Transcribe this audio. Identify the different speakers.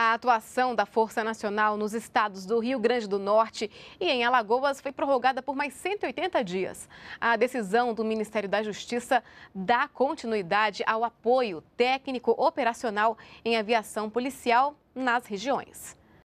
Speaker 1: A atuação da Força Nacional nos estados do Rio Grande do Norte e em Alagoas foi prorrogada por mais 180 dias. A decisão do Ministério da Justiça dá continuidade ao apoio técnico operacional em aviação policial nas regiões.